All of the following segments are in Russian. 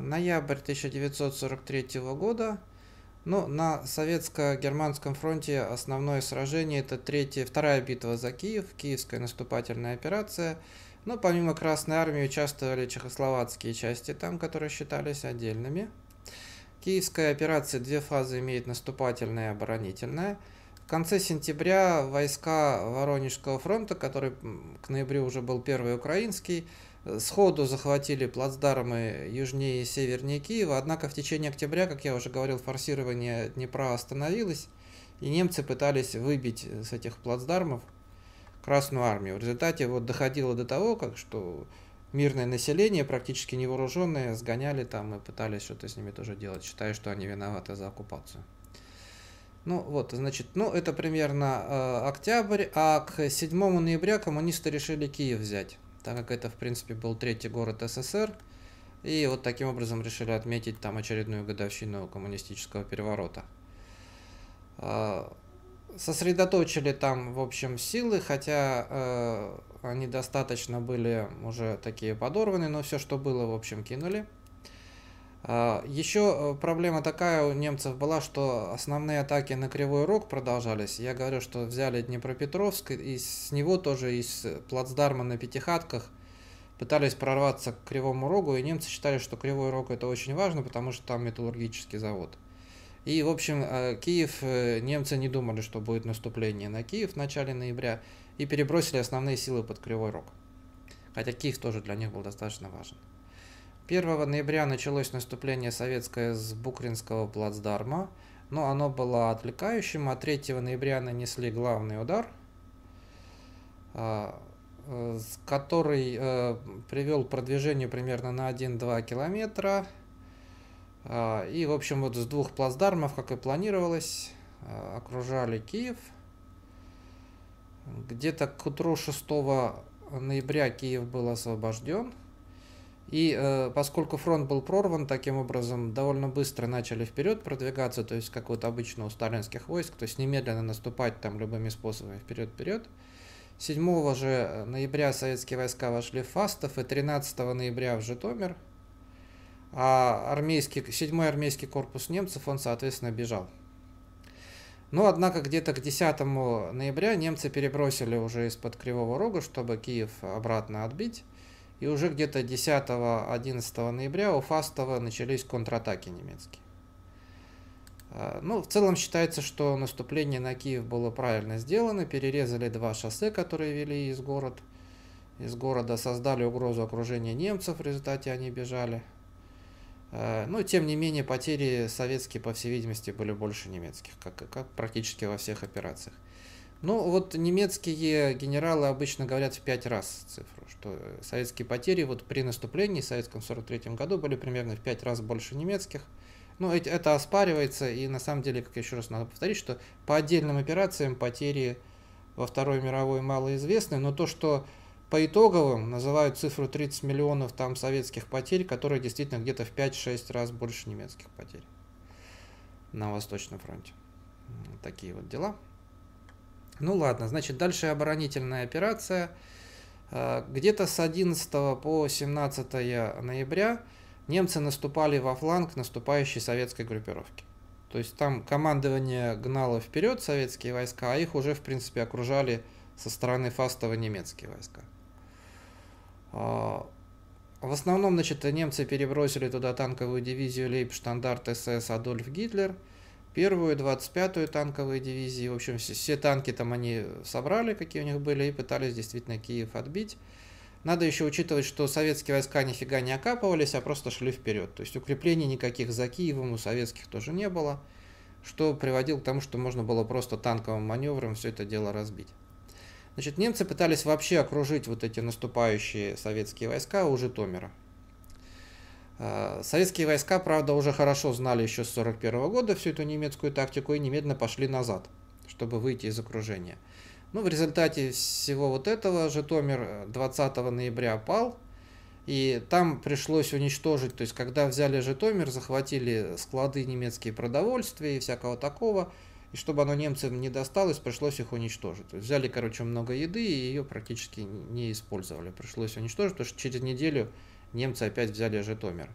ноябрь 1943 года. Ну, на советско-германском фронте основное сражение – это третья, вторая битва за Киев, Киевская наступательная операция. Но ну, помимо Красной Армии участвовали чехословацкие части там, которые считались отдельными. Киевская операция две фазы имеет наступательная и оборонительная. В конце сентября войска Воронежского фронта, который к ноябрю уже был первый украинский, Сходу захватили плацдармы южнее и севернее Киева, однако в течение октября, как я уже говорил, форсирование Днепра остановилось, и немцы пытались выбить с этих плацдармов Красную Армию. В результате вот доходило до того, как что мирное население, практически невооруженное, сгоняли там и пытались что-то с ними тоже делать, считая, что они виноваты за оккупацию. Ну вот, значит, ну это примерно э, октябрь, а к 7 ноября коммунисты решили Киев взять так как это, в принципе, был третий город СССР. И вот таким образом решили отметить там очередную годовщину коммунистического переворота. А, сосредоточили там, в общем, силы, хотя э, они достаточно были уже такие подорваны, но все, что было, в общем, кинули. А, Еще э, проблема такая у немцев была, что основные атаки на Кривой Рог продолжались. Я говорю, что взяли Днепропетровск, и с него тоже из плацдарма на Пятихатках пытались прорваться к Кривому Рогу, и немцы считали, что Кривой Рог это очень важно, потому что там металлургический завод. И, в общем, э, Киев, э, немцы не думали, что будет наступление на Киев в начале ноября, и перебросили основные силы под Кривой Рог. Хотя Киев тоже для них был достаточно важен. 1 ноября началось наступление советское с Букринского плацдарма, но ну, оно было отвлекающим, а 3 ноября нанесли главный удар, а, э, который э, привел к продвижению примерно на 1-2 километра. А, и, в общем, вот с двух плацдармов, как и планировалось, а, окружали Киев. Где-то к утру 6 ноября Киев был освобожден – и э, поскольку фронт был прорван таким образом, довольно быстро начали вперед продвигаться, то есть как вот обычно у сталинских войск, то есть немедленно наступать там любыми способами вперед-вперед. 7 же э, ноября советские войска вошли в Фастов и 13 ноября в Житомир, а армейский, 7 армейский корпус немцев, он, соответственно, бежал. Но, ну, однако, где-то к 10 ноября немцы перебросили уже из-под Кривого Рога, чтобы Киев обратно отбить. И уже где-то 10-11 ноября у Фастова начались контратаки немецкие. А, ну, в целом считается, что наступление на Киев было правильно сделано. Перерезали два шоссе, которые вели из, город, из города, создали угрозу окружения немцев, в результате они бежали. А, Но, ну, тем не менее, потери советские, по всей видимости, были больше немецких, как, как практически во всех операциях. Ну, вот немецкие генералы обычно говорят в пять раз цифру, что э, советские потери вот при наступлении в советском 43 м году были примерно в пять раз больше немецких. Ну, это оспаривается, и на самом деле, как еще раз надо повторить, что по отдельным операциям потери во Второй мировой малоизвестны, но то, что по итоговым называют цифру 30 миллионов там советских потерь, которые действительно где-то в 5-6 раз больше немецких потерь на Восточном фронте. Такие вот дела. Ну ладно, значит, дальше оборонительная операция. Э, где-то с 11 по 17 ноября немцы наступали во фланг наступающей советской группировки. То есть там командование гнало вперед советские войска, а их уже, в принципе, окружали со стороны Фастова немецкие войска. Э, в основном, значит, немцы перебросили туда танковую дивизию Лейбштандарт СС Адольф Гитлер – первую, 25-ю танковые дивизии. В общем, все, все танки там они собрали, какие у них были, и пытались действительно Киев отбить. Надо еще учитывать, что советские войска нифига не окапывались, а просто шли вперед. То есть укреплений никаких за Киевом у советских тоже не было, что приводило к тому, что можно было просто танковым маневром все это дело разбить. Значит, немцы пытались вообще окружить вот эти наступающие советские войска у Житомира. Э, советские войска, правда, уже хорошо знали еще с 1941 года всю эту немецкую тактику и немедленно пошли назад, чтобы выйти из окружения. Ну, в результате всего вот этого Житомир 20 э, ноября пал, и там пришлось уничтожить, то есть когда взяли Житомир, захватили склады немецкие продовольствия и всякого такого, и чтобы оно немцам не досталось, пришлось их уничтожить. взяли, короче, много еды и ее практически не использовали. Пришлось уничтожить, потому что через неделю немцы опять взяли Житомир.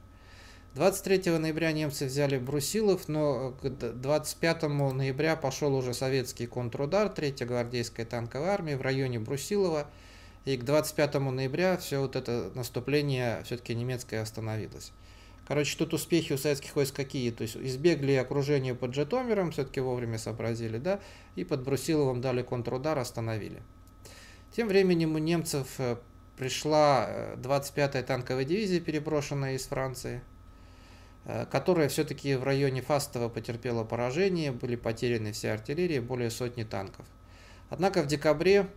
23 ноября немцы взяли Брусилов, но к 25 ноября пошел уже советский контрудар 3-й гвардейской танковой армии в районе Брусилова. И к 25 ноября все вот это наступление все-таки немецкое остановилось. Короче, тут успехи у советских войск какие? То есть избегли окружения под Житомиром, все-таки вовремя сообразили, да, и под Брусиловым дали контрудар, остановили. Тем временем у немцев э, пришла 25-я э, танковая дивизия, переброшенная из Франции, э, которая все-таки в районе Фастова потерпела поражение, были потеряны все артиллерии, более сотни танков. Однако в декабре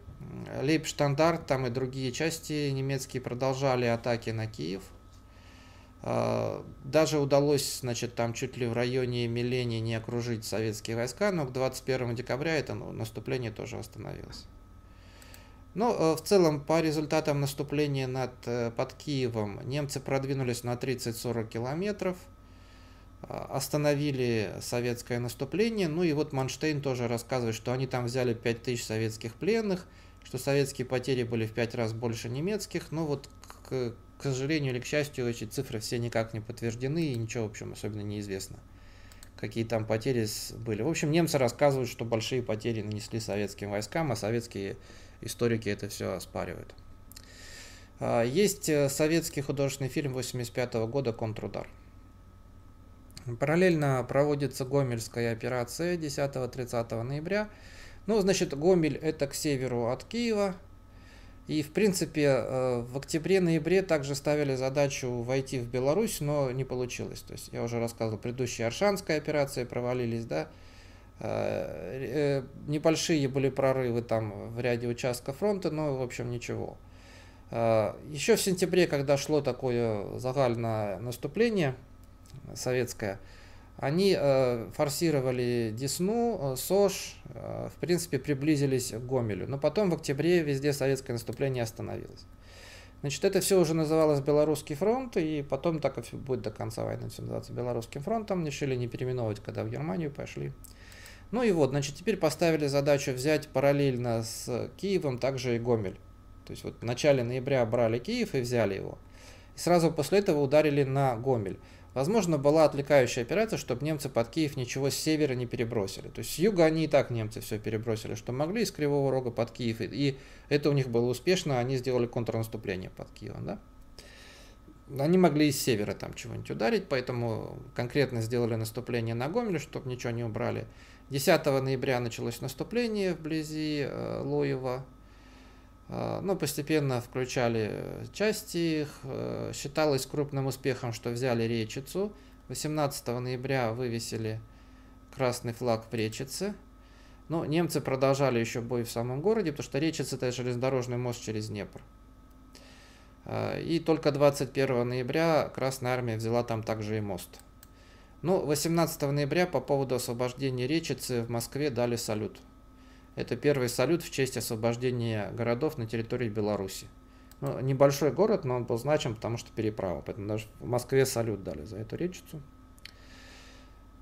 Лейбштандарт, там и другие части немецкие продолжали атаки на Киев. Э, даже удалось, значит, там чуть ли в районе Милени не окружить советские войска, но к 21 декабря это ну, наступление тоже остановилось. Но ну, э, в целом по результатам наступления над, э, под Киевом немцы продвинулись на 30-40 километров, а, остановили советское наступление. Ну и вот Манштейн тоже рассказывает, что они там взяли 5000 советских пленных, что советские потери были в 5 раз больше немецких. Но вот, к, к сожалению или к счастью, эти цифры все никак не подтверждены и ничего, в общем, особенно неизвестно какие там потери были. В общем, немцы рассказывают, что большие потери нанесли советским войскам, а советские историки это все оспаривают. А, есть э, советский художественный фильм 1985 года «Контрудар». Параллельно проводится Гомельская операция 10-30 ноября. Ну, значит, Гомель это к северу от Киева. И, в принципе, э, в октябре-ноябре также ставили задачу войти в Беларусь, но не получилось. То есть, я уже рассказывал, предыдущие Аршанская операции провалились, да, Э, э, небольшие были прорывы там в ряде участков фронта, но, в общем, ничего. Э, еще в сентябре, когда шло такое загальное наступление советское, они форсировали Десну, Сош, в принципе, приблизились к Гомелю. Но потом в октябре везде советское наступление остановилось. Значит, это все уже называлось Белорусский фронт, и потом так и будет до конца войны называться Белорусским фронтом. Решили не переименовывать, когда в Германию пошли. Ну и вот, значит, теперь поставили задачу взять параллельно с Киевом также и Гомель. То есть вот в начале ноября брали Киев и взяли его. И сразу после этого ударили на Гомель. Возможно, была отвлекающая операция, чтобы немцы под Киев ничего с севера не перебросили. То есть с юга они и так немцы все перебросили, что могли из Кривого Рога под Киев. И это у них было успешно, они сделали контрнаступление под Киевом. Да? Они могли из севера там чего-нибудь ударить, поэтому конкретно сделали наступление на Гомель, чтобы ничего не убрали. 10 ноября началось наступление вблизи э, Лоева. Э, ну, постепенно включали э, части их. Считалось крупным успехом, что взяли Речицу. 18 ноября вывесили красный флаг в Речице. Но немцы продолжали еще бой в самом городе, потому что Речица – это железнодорожный мост через Днепр. И только 21 ноября Красная Армия взяла там также и мост – ну, 18 ноября по поводу освобождения Речицы в Москве дали салют. Это первый салют в честь освобождения городов на территории Беларуси. Ну, небольшой город, но он был значим, потому что переправа. Поэтому даже в Москве салют дали за эту речицу.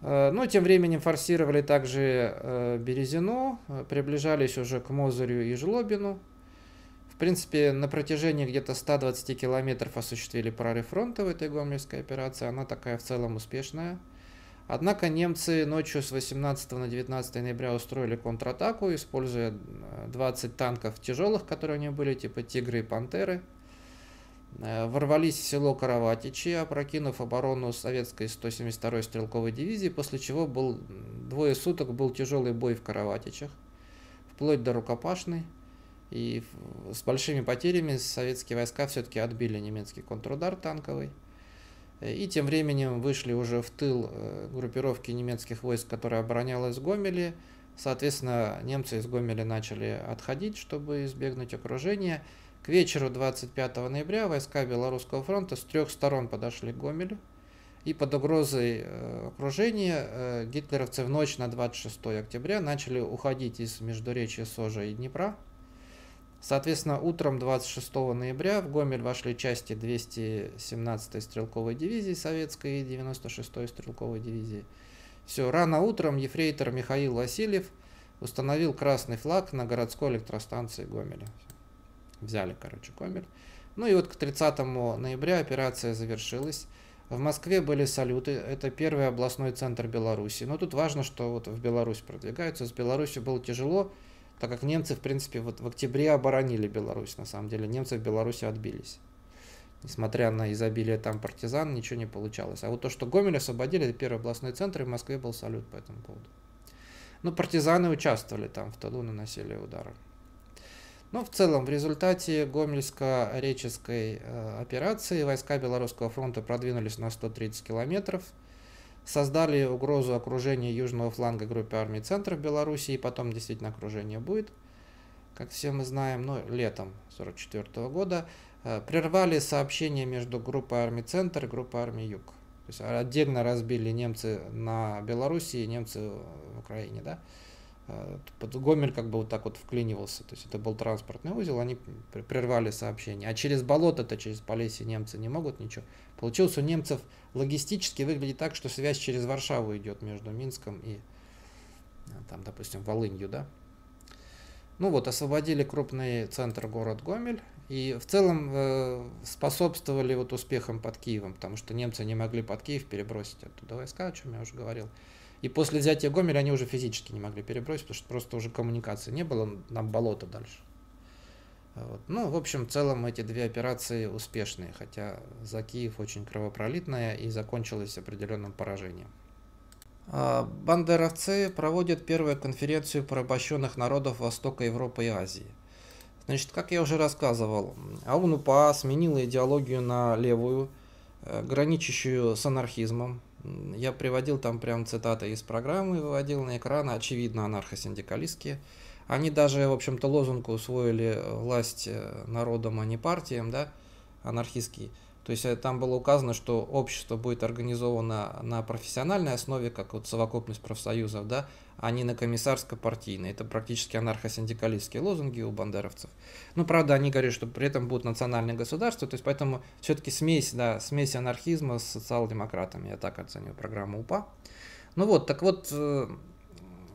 Э, ну, тем временем форсировали также э, Березину, э, приближались уже к Мозырю и Жлобину. В принципе, на протяжении где-то 120 километров осуществили прорыв фронта в этой гомельской операции. Она такая в целом успешная. Однако немцы ночью с 18 на 19 ноября устроили контратаку, используя 20 э, танков тяжелых, которые у них были, типа «Тигры» и «Пантеры». Э, ворвались в село Караватичи, опрокинув оборону советской 172-й стрелковой дивизии, после чего был, двое суток был тяжелый бой в Караватичах, вплоть до рукопашной. И с большими потерями советские войска все-таки отбили немецкий контрудар танковый. Э, и тем временем вышли уже в тыл э, группировки немецких войск, которая оборонялась в Гомеле. Соответственно, немцы из Гомеля начали отходить, чтобы избегнуть окружения. К вечеру 25 ноября войска Белорусского фронта с трех сторон подошли к Гомелю. И под угрозой э, окружения гитлеровцы в ночь на 26 октября начали уходить из Междуречья Сожа и Днепра. Соответственно, утром 26 ноября в Гомель вошли части 217-й стрелковой дивизии советской и 96-й стрелковой дивизии. Все, рано утром ефрейтор Михаил Васильев установил красный флаг на городской электростанции Гомеля. Взяли, короче, Гомель. Ну и вот к 30 ноября операция завершилась. В Москве были салюты, это первый областной центр Беларуси. Но тут важно, что вот в Беларусь продвигаются. С Беларусью было тяжело, так как немцы, в принципе, вот в октябре оборонили Беларусь, на самом деле. Немцы в Беларуси отбились. Несмотря на изобилие там партизан, ничего не получалось. А вот то, что Гомель освободили, это первый областной центр, и в Москве был салют по этому поводу. Ну, партизаны участвовали там, в тылу наносили удары. Но ну, в целом в результате Гомельско-Реческой э, операции войска Белорусского фронта продвинулись на 130 километров – создали угрозу окружения южного фланга группы армий центра в Беларуси, и потом действительно окружение будет, как все мы знаем, но ну, летом 1944 года, э, прервали сообщение между группой армий центр и группой армий юг. То есть отдельно разбили немцы на Беларуси и немцы в Украине, да. Э, под Гомель как бы вот так вот вклинивался, то есть это был транспортный узел, они прервали сообщение. А через болото-то, через Полесье немцы не могут ничего. Получилось у немцев логистически выглядит так, что связь через Варшаву идет между Минском и э, там, допустим, Волынью, да. Ну вот, освободили крупный центр город Гомель и в целом э, способствовали вот успехам под Киевом, потому что немцы не могли под Киев перебросить оттуда войска, о чем я уже говорил. И после взятия Гомеля они уже физически не могли перебросить, потому что просто уже коммуникации не было, нам болото дальше. Вот. Ну, в общем, в целом эти две операции успешные, хотя за Киев очень кровопролитная и закончилась определенным поражением. А, бандеровцы проводят первую конференцию порабощенных народов Востока Европы и Азии. Значит, как я уже рассказывал, Аунупа сменила идеологию на левую, э, граничащую с анархизмом, я приводил там прям цитаты из программы, выводил на экран, очевидно, анархосиндикалистские. Они даже, в общем-то, лозунг усвоили э, власть э, народом, а не партиям, да, анархистский. То есть э, там было указано, что общество будет организовано на профессиональной основе, как вот совокупность профсоюзов, да, а не на комиссарско-партийной. Это практически анархо-синдикалистские лозунги у бандеровцев. Ну, правда, они говорят, что при этом будут национальные государства, то есть поэтому все-таки смесь, да, смесь анархизма с социал-демократами, я так оцениваю программу УПА. Ну вот, так вот, э,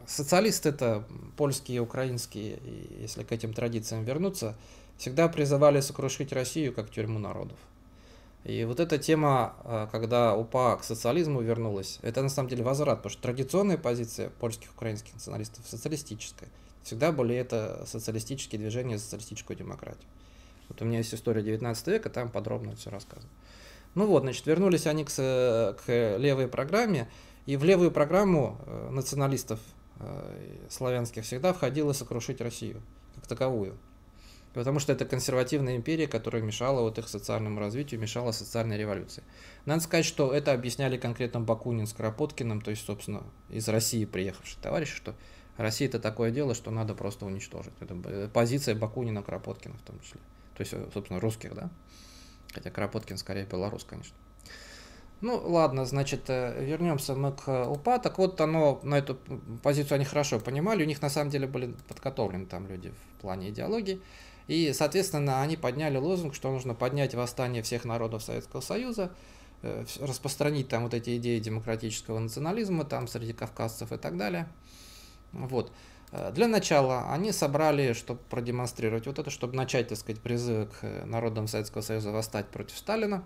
социалисты это польские, украинские, если к этим традициям вернуться, всегда призывали сокрушить Россию как тюрьму народов. И вот эта тема, э, когда УПА к социализму вернулась, это на самом деле возврат, потому что традиционная позиция польских украинских националистов социалистическая. Всегда были это социалистические движения, социалистическую демократию. Вот у меня есть история 19 века, там подробно все рассказано. Ну вот, значит, вернулись они к, э, к левой программе, и в левую программу э, националистов славянских всегда входило сокрушить Россию как таковую. Потому что это консервативная империя, которая мешала вот их социальному развитию, мешала социальной революции. Надо сказать, что это объясняли конкретно Бакунин с Кропоткиным, то есть, собственно, из России приехавший товарищ, что Россия это такое дело, что надо просто уничтожить. Это э, позиция Бакунина, Кропоткина в том числе. То есть, э, собственно, русских, да? Хотя Кропоткин скорее белорус, конечно. Ну, ладно, значит, э, вернемся мы к УПА. Так вот, оно, на эту позицию они хорошо понимали. У них, на самом деле, были подготовлены там люди в плане идеологии. И, соответственно, они подняли лозунг, что нужно поднять восстание всех народов Советского Союза, э, распространить там вот эти идеи демократического национализма там среди кавказцев и так далее. Вот. Э, для начала они собрали, чтобы продемонстрировать вот это, чтобы начать, так сказать, призывы к э, народам Советского Союза восстать против Сталина,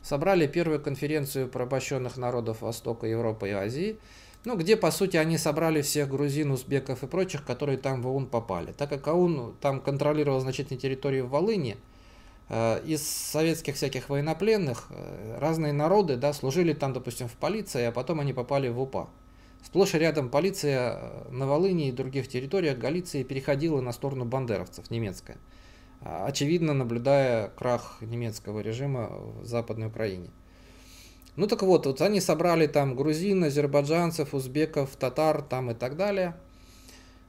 собрали первую конференцию порабощенных народов Востока, Европы и Азии – ну, где, по сути, они собрали всех грузин, узбеков и прочих, которые там в ОУН попали. Так как ОУН там контролировал значительные территории в Волыне, э, из советских всяких военнопленных э, разные народы да, служили там, допустим, в полиции, а потом они попали в УПА. Сплошь и рядом полиция э, на Волыни и других территориях Галиции переходила на сторону бандеровцев, немецкая, очевидно наблюдая крах немецкого режима в Западной Украине. Ну так вот, вот они собрали там грузин, азербайджанцев, узбеков, татар там и так далее.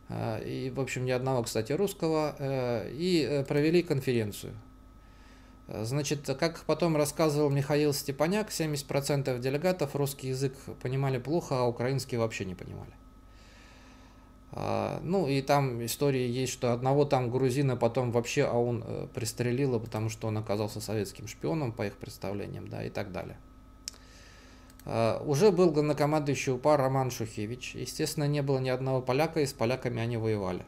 А, и, в общем, ни одного, кстати, русского. Э, и э, провели конференцию. Э, значит, как потом рассказывал Михаил Степаняк, 70% делегатов русский язык понимали плохо, а украинский вообще не понимали. А, ну и там истории есть, что одного там грузина потом вообще а он пристрелило, потому что он оказался советским шпионом, по их представлениям, да, и так далее. А, уже был главнокомандующий УПА Роман Шухевич. Естественно, не было ни одного поляка, и с поляками они воевали.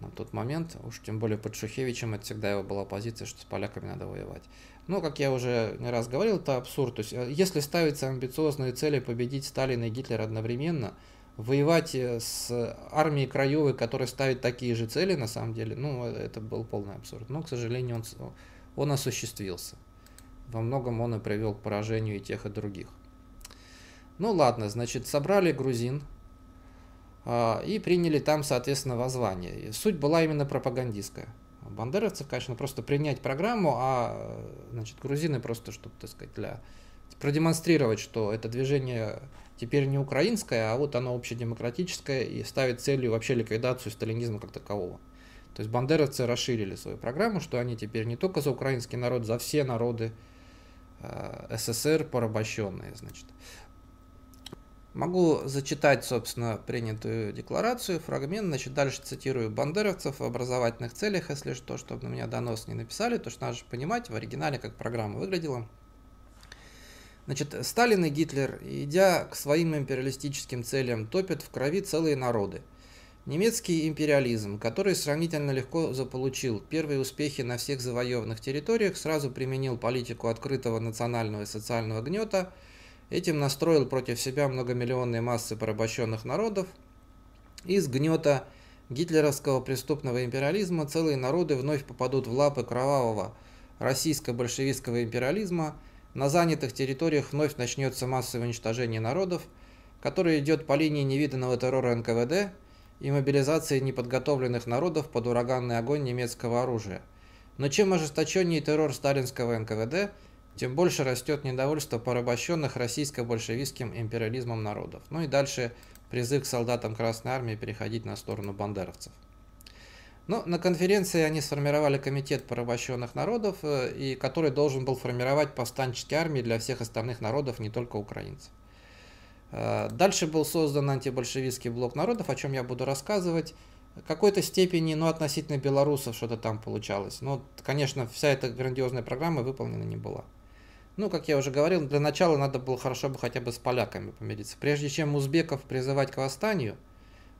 На тот момент, уж тем более под Шухевичем, это всегда его была позиция, что с поляками надо воевать. Но, как я уже не раз говорил, это абсурд. То есть, э, если ставятся амбициозные цели победить Сталина и Гитлера одновременно, воевать э, с армией краевой, которая ставит такие же цели, на самом деле, ну, э, это был полный абсурд. Но, к сожалению, он, он осуществился. Во многом он и привел к поражению и тех, и других. Ну ладно, значит, собрали грузин а, и приняли там, соответственно, воззвание. суть была именно пропагандистская. Бандеровцев, конечно, просто принять программу, а значит, грузины просто, чтобы, так сказать, для продемонстрировать, что это движение теперь не украинское, а вот оно общедемократическое и ставит целью вообще ликвидацию сталинизма как такового. То есть бандеровцы расширили свою программу, что они теперь не только за украинский народ, за все народы Э, СССР порабощенные, значит. Могу зачитать, собственно, принятую декларацию, фрагмент, значит, дальше цитирую бандеровцев в образовательных целях, если что, чтобы на меня донос не написали, то что надо же понимать в оригинале, как программа выглядела. Значит, Сталин и Гитлер, идя к своим империалистическим целям, топят в крови целые народы – Немецкий империализм, который сравнительно легко заполучил первые успехи на всех завоеванных территориях, сразу применил политику открытого национального и социального гнета, этим настроил против себя многомиллионные массы порабощенных народов. Из гнета гитлеровского преступного империализма целые народы вновь попадут в лапы кровавого российско-большевистского империализма, на занятых территориях вновь начнется массовое уничтожение народов, которое идет по линии невиданного террора НКВД – и мобилизации неподготовленных народов под ураганный огонь немецкого оружия. Но чем ожесточеннее террор сталинского НКВД, тем больше растет недовольство порабощенных российско-большевистским империализмом народов. Ну и дальше призыв к солдатам Красной Армии переходить на сторону бандеровцев. Но ну, на конференции они сформировали комитет порабощенных народов, э, и который должен был формировать повстанческие армии для всех остальных народов, не только украинцев. Э, дальше был создан антибольшевистский блок народов, о чем я буду рассказывать. В какой-то степени, ну, относительно белорусов что-то там получалось. Но, конечно, вся эта грандиозная программа выполнена не была. Ну, как я уже говорил, для начала надо было хорошо бы хотя бы с поляками помириться. Прежде чем узбеков призывать к восстанию,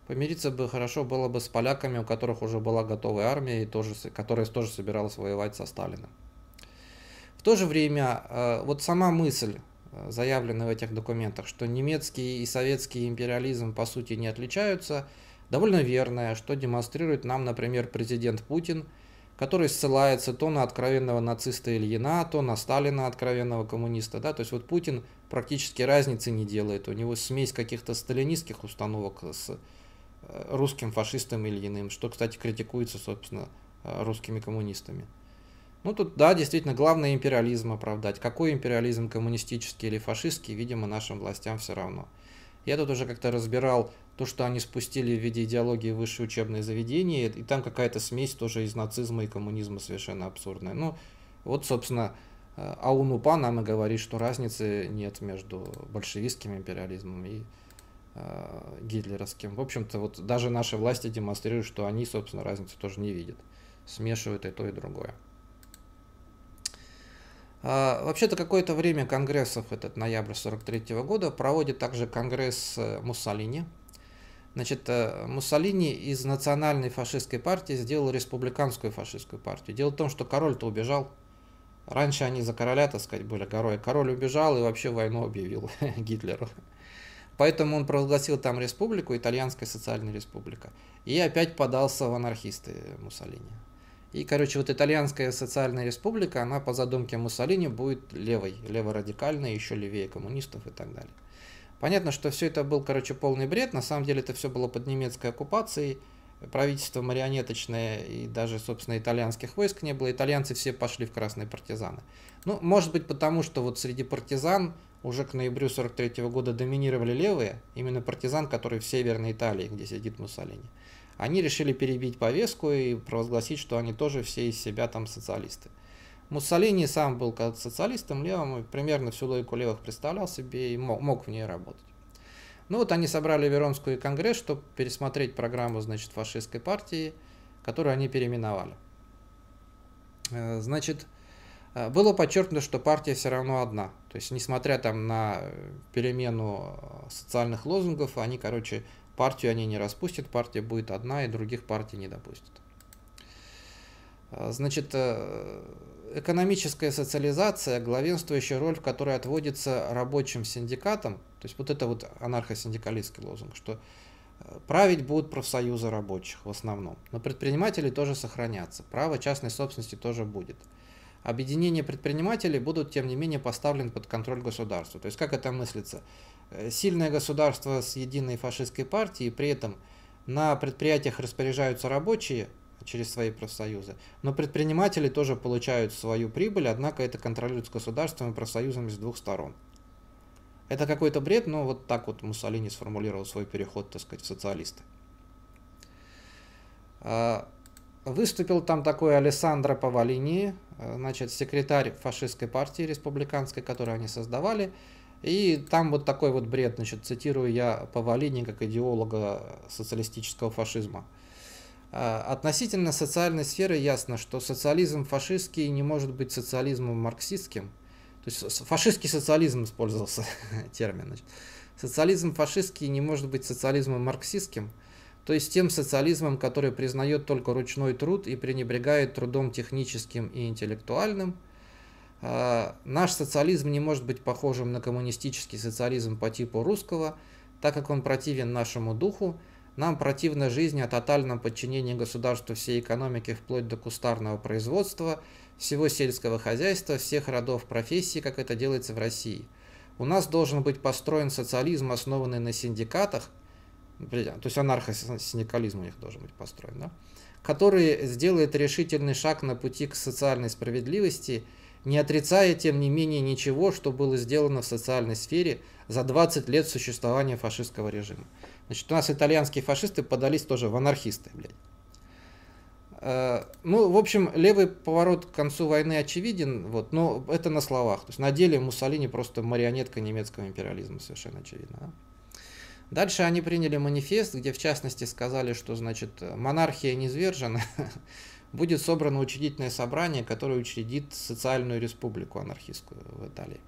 помириться бы хорошо было бы с поляками, у которых уже была готовая армия, и тоже, которая тоже собиралась воевать со Сталиным. В то же время, э, вот сама мысль Э, заявлено в этих документах, что немецкий и советский империализм по сути не отличаются, довольно верное, что демонстрирует нам, например, президент Путин, который ссылается то на откровенного нациста Ильина, то на Сталина откровенного коммуниста. Да? То есть вот Путин практически разницы не делает. У него смесь каких-то сталинистских установок с э, русским фашистом Ильиным, что, кстати, критикуется, собственно, э, русскими коммунистами. Ну тут, да, действительно, главное империализм оправдать. Какой империализм, коммунистический или фашистский, видимо, нашим властям все равно. Я тут уже как-то разбирал то, что они спустили в виде идеологии высшее учебное заведение, и там какая-то смесь тоже из нацизма и коммунизма совершенно абсурдная. Ну, вот, собственно, э, Аунупа нам и говорит, что разницы нет между большевистским империализмом и э, гитлеровским. В общем-то, вот даже наши власти демонстрируют, что они, собственно, разницы тоже не видят. Смешивают и то, и другое. А, вообще-то какое-то время конгрессов, этот ноябрь 43 -го года, проводит также конгресс э, Муссолини. Значит, э, Муссолини из национальной фашистской партии сделал республиканскую фашистскую партию. Дело в том, что король-то убежал. Раньше они за короля, так сказать, были горой. Король убежал и вообще войну объявил Гитлеру. Поэтому он провозгласил там республику, Итальянская социальная республика. И опять подался в анархисты э, Муссолини. И, короче, вот итальянская социальная республика, она по задумке Муссолини будет левой, леворадикальной, еще левее коммунистов и так далее. Понятно, что все это был, короче, полный бред. На самом деле это все было под немецкой оккупацией. Правительство марионеточное и даже, собственно, итальянских войск не было. Итальянцы все пошли в красные партизаны. Ну, может быть, потому что вот среди партизан уже к ноябрю 43 года доминировали левые, именно партизан, который в Северной Италии, где сидит Муссолини они решили перебить повестку и провозгласить, что они тоже все из себя там социалисты. Муссолини сам был социалистом левым и примерно всю логику левых представлял себе и мог, мог в ней работать. Ну вот они собрали Веронскую конгресс, чтобы пересмотреть программу, значит, фашистской партии, которую они переименовали. Э, значит, э, было подчеркнуто, что партия все равно одна. То есть, несмотря там на перемену э, социальных лозунгов, они, короче, Партию они не распустят, партия будет одна, и других партий не допустят. А, значит, э, экономическая социализация, главенствующая роль, в которой отводится рабочим синдикатам, то есть вот это вот анархосиндикалистский лозунг, что э, править будут профсоюзы рабочих в основном, но предприниматели тоже сохранятся, право частной собственности тоже будет. Объединение предпринимателей будут, тем не менее, поставлены под контроль государства. То есть как это мыслится? Э, сильное государство с единой фашистской партией, при этом на предприятиях распоряжаются рабочие через свои профсоюзы, но предприниматели тоже получают свою прибыль, однако это контролируется государством и профсоюзами с двух сторон. Это какой-то бред, но вот так вот Муссолини сформулировал свой переход, так сказать, в социалисты. А, выступил там такой Алессандро Павалини, э, значит, секретарь фашистской партии республиканской, которую они создавали, и там вот такой вот бред, значит, цитирую я Павалини как идеолога социалистического фашизма. А, Относительно социальной сферы ясно, что социализм фашистский не может быть социализмом марксистским. То есть фашистский социализм использовался термин. Значит. Социализм фашистский не может быть социализмом марксистским, то есть тем социализмом, который признает только ручной труд и пренебрегает трудом техническим и интеллектуальным – а, наш социализм не может быть похожим на коммунистический социализм по типу русского, так как он противен нашему духу, нам противна жизнь о а тотальном подчинении государству всей экономики вплоть до кустарного производства, всего сельского хозяйства, всех родов профессий, как это делается в России. У нас должен быть построен социализм, основанный на синдикатах, то есть анархосиндикализм у них должен быть построен, да? который сделает решительный шаг на пути к социальной справедливости – не отрицая, тем не менее, ничего, что было сделано в социальной сфере за 20 лет существования фашистского режима. Значит, у нас итальянские фашисты подались тоже в анархисты, блядь. Э, ну, в общем, левый поворот к концу войны очевиден, вот, но это на словах. То есть на деле Муссолини просто марионетка немецкого империализма, совершенно очевидно. Да? Дальше они приняли манифест, где в частности сказали, что значит монархия не свержена, будет собрано учредительное собрание, которое учредит социальную республику анархистскую в Италии.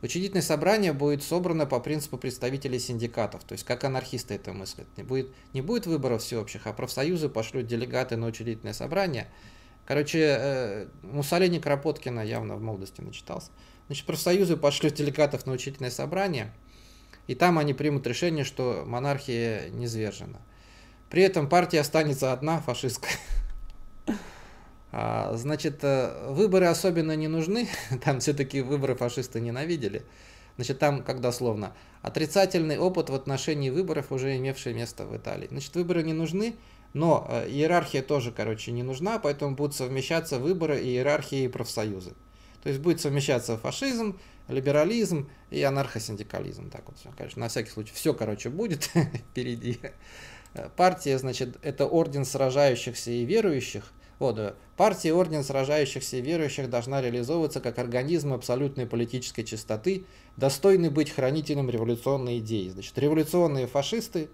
Учредительное собрание будет собрано по принципу представителей синдикатов, то есть как анархисты это мыслят. Не будет, не будет выборов всеобщих, а профсоюзы пошлют делегаты на учредительное собрание. Короче, э, Муссолини Кропоткина явно в молодости начитался. Значит, профсоюзы пошлют делегатов на учредительное собрание, и там они примут решение, что монархия не низвержена. При этом партия останется одна, фашистская. А, значит, э, выборы особенно не нужны, там все-таки выборы фашисты ненавидели. Значит, там, как дословно, отрицательный опыт в отношении выборов, уже имевший место в Италии. Значит, выборы не нужны, но э, иерархия тоже, короче, не нужна, поэтому будут совмещаться выборы и иерархии и профсоюзы. То есть будет совмещаться фашизм, либерализм и анархосиндикализм. Так вот все, конечно, на всякий случай. Все, короче, будет впереди. Э, партия, значит, это орден сражающихся и верующих, вот. Партия орден сражающихся верующих должна реализовываться как организм абсолютной политической чистоты, достойный быть хранителем революционной идеи. Значит, революционные фашисты,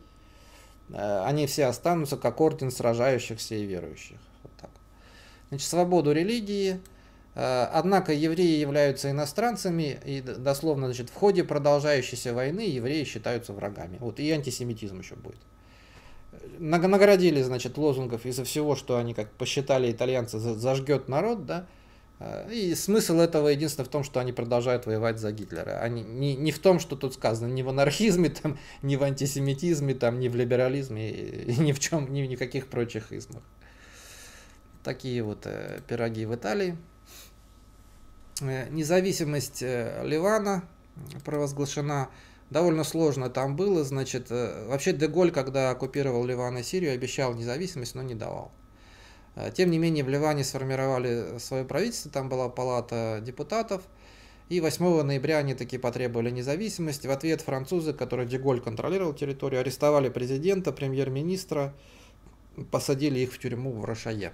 э, они все останутся как орден сражающихся и верующих. Вот так. Значит, свободу религии. Э, однако евреи являются иностранцами, и дословно, значит, в ходе продолжающейся войны евреи считаются врагами. Вот и антисемитизм еще будет наградили, значит, лозунгов из-за всего, что они, как посчитали итальянцы, зажгет народ, да, а, и смысл этого единственное в том, что они продолжают воевать за Гитлера. Они, не, не в том, что тут сказано, не в анархизме, там, не в антисемитизме, там, не в либерализме, ни в чем, ни в никаких прочих измах. Такие вот э, пироги в Италии. Э, независимость э, Ливана провозглашена довольно сложно там было. Значит, э, вообще Деголь, когда оккупировал Ливан и Сирию, обещал независимость, но не давал. Э, тем не менее, в Ливане сформировали свое правительство, там была палата депутатов, и 8 ноября они таки потребовали независимости. В ответ французы, которые Деголь контролировал территорию, арестовали президента, премьер-министра, посадили их в тюрьму в Рошае.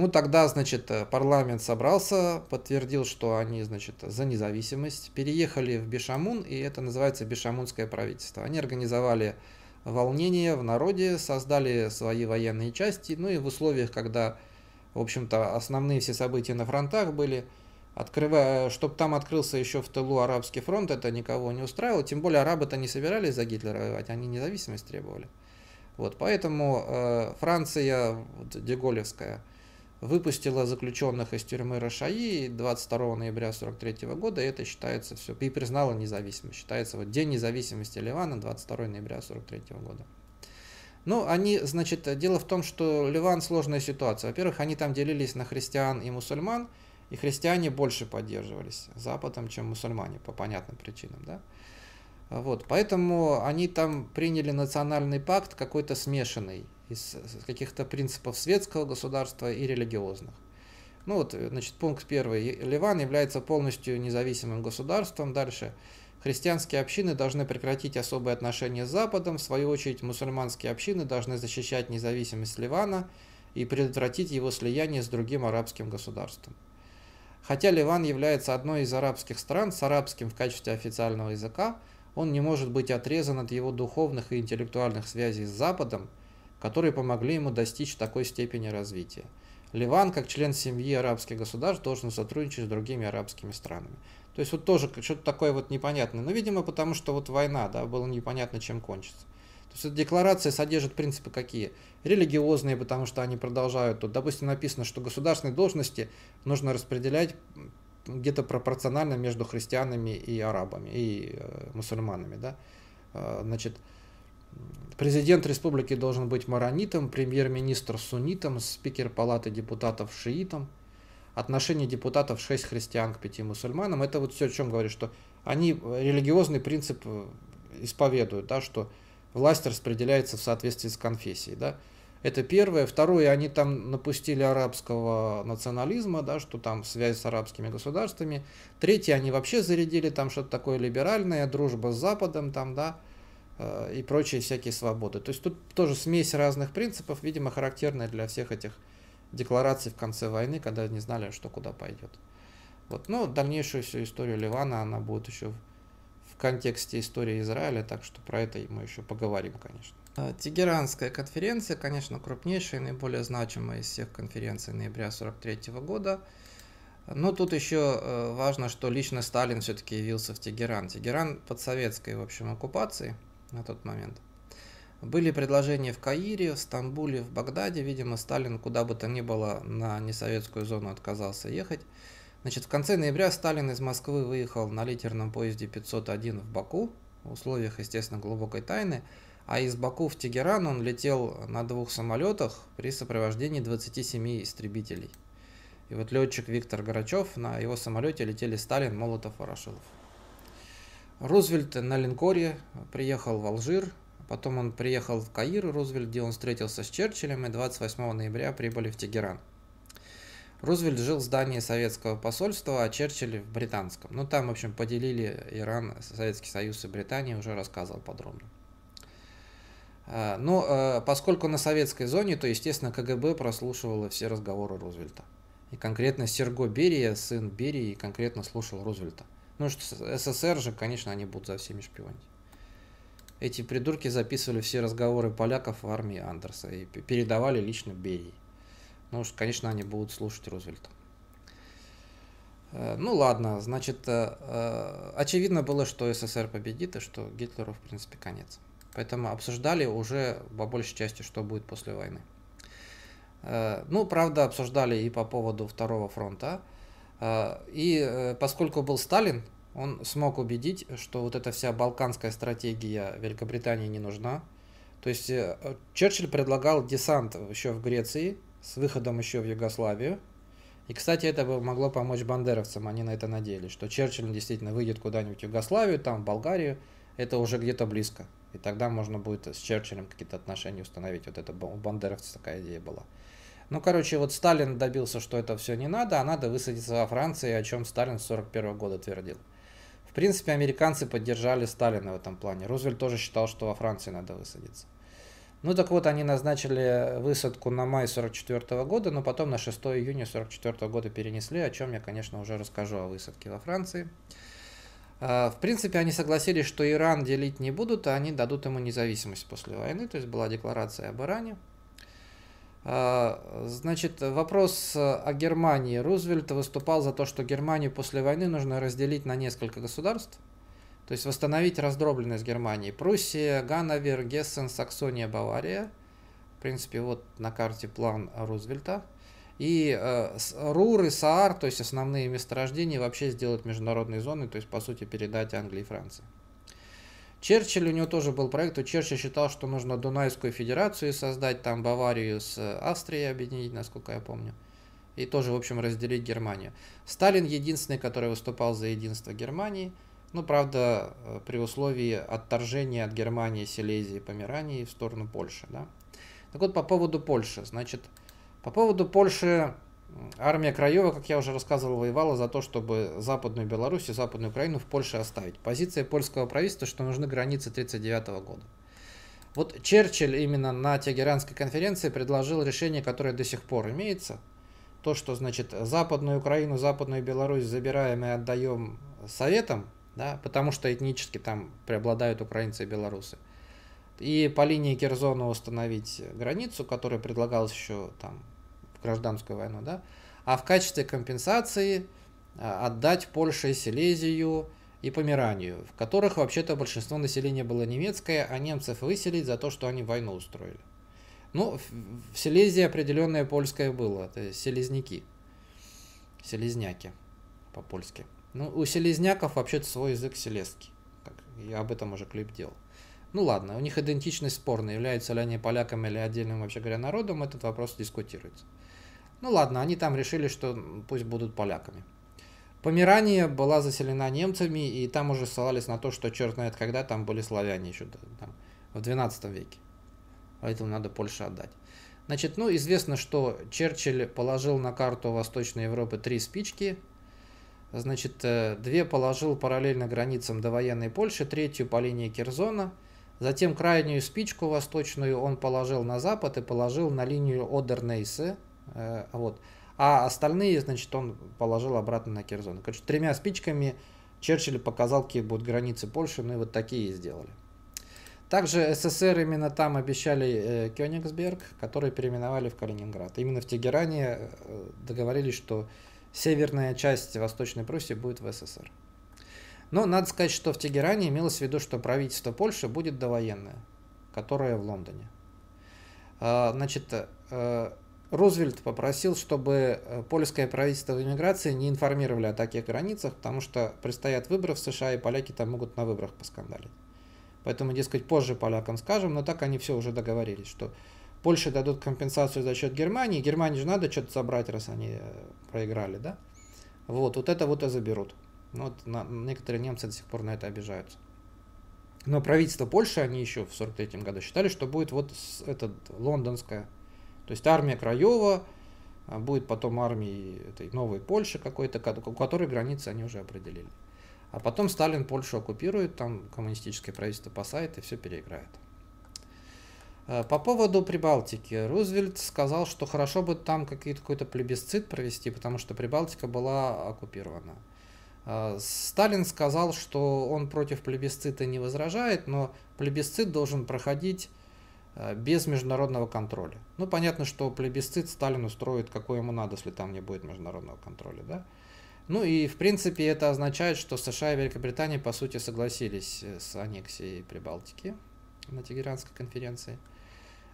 Ну, тогда, значит, э, парламент собрался, подтвердил, что они, значит, за независимость, переехали в Бешамун, и это называется Бешамунское правительство. Они организовали волнение в народе, создали свои военные части, ну и в условиях, когда, в общем-то, основные все события на фронтах были, открывая, чтобы там открылся еще в тылу арабский фронт, это никого не устраивало, тем более арабы-то не собирались за Гитлера воевать, они независимость требовали. Вот, поэтому э, Франция, вот, Деголевская, выпустила заключенных из тюрьмы Рашаи 22 ноября 1943 года, и это считается все, и признала независимость, считается вот День независимости Ливана 22 ноября 1943 года. Ну, они, значит, дело в том, что Ливан сложная ситуация. Во-первых, они там делились на христиан и мусульман, и христиане больше поддерживались Западом, чем мусульмане, по понятным причинам, да. Вот, поэтому они там приняли национальный пакт какой-то смешанный, из каких-то принципов светского государства и религиозных. Ну вот, э, значит, пункт первый. Ливан является полностью независимым государством. Дальше. Христианские общины должны прекратить особые отношения с Западом. В свою очередь, мусульманские общины должны защищать независимость Ливана и предотвратить его слияние с другим арабским государством. Хотя Ливан является одной из арабских стран с арабским в качестве официального языка, он не может быть отрезан от его духовных и интеллектуальных связей с Западом – которые помогли ему достичь такой степени развития. Ливан, как член семьи арабских государств, должен сотрудничать с другими арабскими странами. То есть вот тоже что-то такое вот непонятное. Но, ну, видимо, потому что вот война, да, было непонятно, чем кончится. То есть эта декларация содержит принципы какие? Религиозные, потому что они продолжают. Тут, допустим, написано, что государственные должности нужно распределять где-то пропорционально между христианами и арабами, и э, мусульманами, да. Э, значит, э, Президент республики должен быть маронитом, премьер-министр суннитом, спикер палаты депутатов шиитом. Отношение депутатов 6 христиан к 5 мусульманам. Это вот все, о чем говорю, что они э, религиозный принцип э, исповедуют, да, что власть распределяется в соответствии с конфессией. Да. Это первое. Второе, они там напустили арабского национализма, да, что там связь с арабскими государствами. Третье, они вообще зарядили там что-то такое либеральное, дружба с Западом там, да. Э, и прочие всякие свободы. То есть тут тоже смесь разных принципов, видимо, характерная для всех этих деклараций в конце войны, когда не знали, что куда пойдет. Вот. Но дальнейшую всю историю Ливана, она будет еще в контексте истории Израиля, так что про это мы еще поговорим, конечно. Э, Тегеранская конференция, конечно, крупнейшая и наиболее значимая из всех конференций ноября 1943 года. Но тут еще э, важно, что лично Сталин все-таки явился в Тегеран. Тегеран под советской, в общем, оккупацией на тот момент. Были предложения в Каире, в Стамбуле, в Багдаде. Видимо, Сталин куда бы то ни было на несоветскую зону отказался ехать. Значит, в конце ноября Сталин из Москвы выехал на литерном поезде 501 в Баку, в условиях, естественно, глубокой тайны, а из Баку в Тегеран он летел на двух самолетах при сопровождении 27 истребителей. И вот летчик Виктор Горачев, на его самолете летели Сталин, Молотов, Ворошилов. Рузвельт на линкоре приехал в Алжир, потом он приехал в Каир, Рузвельт, где он встретился с Черчиллем, и 28 ноября прибыли в Тегеран. Рузвельт жил в здании советского посольства, а Черчилль в британском. Ну там, в общем, поделили Иран, Советский Союз и Британия, уже рассказывал подробно. А, Но ну, а, поскольку на советской зоне, то, естественно, КГБ прослушивало все разговоры Рузвельта. И конкретно Серго Берия, сын Берии, конкретно слушал Рузвельта. Ну что, СССР же, конечно, они будут за всеми шпионить. Эти придурки записывали все разговоры поляков в армии Андерса и передавали лично Берии. Ну что, конечно, они будут слушать Рузвельта. Э, ну ладно, значит, э, э, очевидно было, что СССР победит и что Гитлеру, в принципе, конец. Поэтому обсуждали уже, по большей части, что будет после войны. Ну, правда, обсуждали и по поводу Второго фронта. А, и э, поскольку был Сталин, он смог убедить, что вот эта вся балканская стратегия Великобритании не нужна. То есть э, Черчилль предлагал десант еще в Греции с выходом еще в Югославию. И, кстати, это бы могло помочь бандеровцам, они на это надеялись, что Черчилль действительно выйдет куда-нибудь в Югославию, там, в Болгарию, это уже где-то близко. И тогда можно будет с Черчиллем какие-то отношения установить. Вот это у бандеровцев такая идея была. Ну, короче, вот Сталин добился, что это все не надо, а надо высадиться во Франции, о чем Сталин с 1941 года твердил. В принципе, американцы поддержали Сталина в этом плане. Рузвельт тоже считал, что во Франции надо высадиться. Ну так вот, они назначили высадку на май 44 года, но потом на 6 июня 44 года перенесли, о чем я, конечно, уже расскажу о высадке во Франции. А, в принципе, они согласились, что Иран делить не будут, а они дадут ему независимость после войны, то есть была декларация об Иране. А, значит, вопрос э, о Германии. Рузвельт выступал за то, что Германию после войны нужно разделить на несколько государств, то есть восстановить раздробленность Германии. Пруссия, Ганновер, Гессен, Саксония, Бавария. В принципе, вот на карте план Рузвельта. И э, Рур и Саар, то есть основные месторождения, вообще сделать международной зоной, то есть, по сути, передать Англии и Франции. Черчилль, у него тоже был проект, у Черчилля считал, что нужно Дунайскую федерацию создать, там Баварию с Австрией объединить, насколько я помню. И тоже, в общем, разделить Германию. Сталин единственный, который выступал за единство Германии. Ну, правда, э, при условии отторжения от Германии, Силезии, Померании в сторону Польши, да. Так вот, по поводу Польши. Значит, по поводу Польши Армия Краева, как я уже рассказывал, воевала за то, чтобы Западную Беларусь и Западную Украину в Польше оставить. Позиция польского правительства, что нужны границы 1939 года. Вот Черчилль именно на Тегеранской конференции предложил решение, которое до сих пор имеется. То, что, значит, Западную Украину, Западную Беларусь забираем и отдаем Советам, да, потому что этнически там преобладают украинцы и белорусы. И по линии Кирзона установить границу, которая предлагалась еще там гражданскую войну, да, а в качестве компенсации а, отдать Польше, Силезию и Померанию, в которых вообще-то большинство населения было немецкое, а немцев выселить за то, что они войну устроили. Ну, в Силезии определенное польское было, то есть селезняки, селезняки по-польски. Ну, у селезняков вообще-то свой язык селезский, я об этом уже клип делал. Ну ладно, у них идентичность спорная, являются ли они поляками или отдельным, вообще говоря, народом, этот вопрос дискутируется. Ну ладно, они там решили, что пусть будут поляками. Померания была заселена немцами, и там уже ссылались на то, что черт знает когда, там были славяне еще там, в 12 веке. Поэтому надо Польше отдать. Значит, ну, известно, что Черчилль положил на карту Восточной Европы три спички. Значит, э, две положил параллельно границам до военной Польши, третью по линии Керзона. Затем крайнюю спичку восточную он положил на запад и положил на линию Одернейсе – Э, вот. А остальные, значит, он положил обратно на Керзон. Короче, тремя спичками Черчилль показал, какие будут границы Польши, ну и вот такие и сделали. Также СССР именно там обещали э, Кёнигсберг, который переименовали в Калининград. Именно в Тегеране э, договорились, что северная часть Восточной Пруссии будет в СССР. Но надо сказать, что в Тегеране имелось в виду, что правительство Польши будет довоенное, которое в Лондоне. Э, значит, Рузвельт попросил, чтобы э, польское правительство в эмиграции не информировали о таких границах, потому что предстоят выборы в США, и поляки там могут на выборах поскандалить. Поэтому, дескать, позже полякам скажем, но так они все уже договорились, что Польше дадут компенсацию за счет Германии, Германии же надо что-то собрать, раз они э, проиграли, да? Вот, вот это вот и заберут. Ну, вот на, некоторые немцы до сих пор на это обижаются. Но правительство Польши, они еще в 43 году считали, что будет вот этот лондонская то есть армия Краева а, будет потом армией этой новой Польши какой-то, у которой границы они уже определили. А потом Сталин Польшу оккупирует, там коммунистическое правительство пасает и все переиграет. А, по поводу Прибалтики. Рузвельт сказал, что хорошо бы там какой-то плебисцит провести, потому что Прибалтика была оккупирована. А, Сталин сказал, что он против плебисцита не возражает, но плебисцит должен проходить Э, без международного контроля. Ну, понятно, что плебисцит Сталин устроит, какой ему надо, если там не будет международного контроля, да? Ну и, в принципе, это означает, что США и Великобритания, по сути, согласились э, с аннексией Прибалтики на Тегеранской конференции.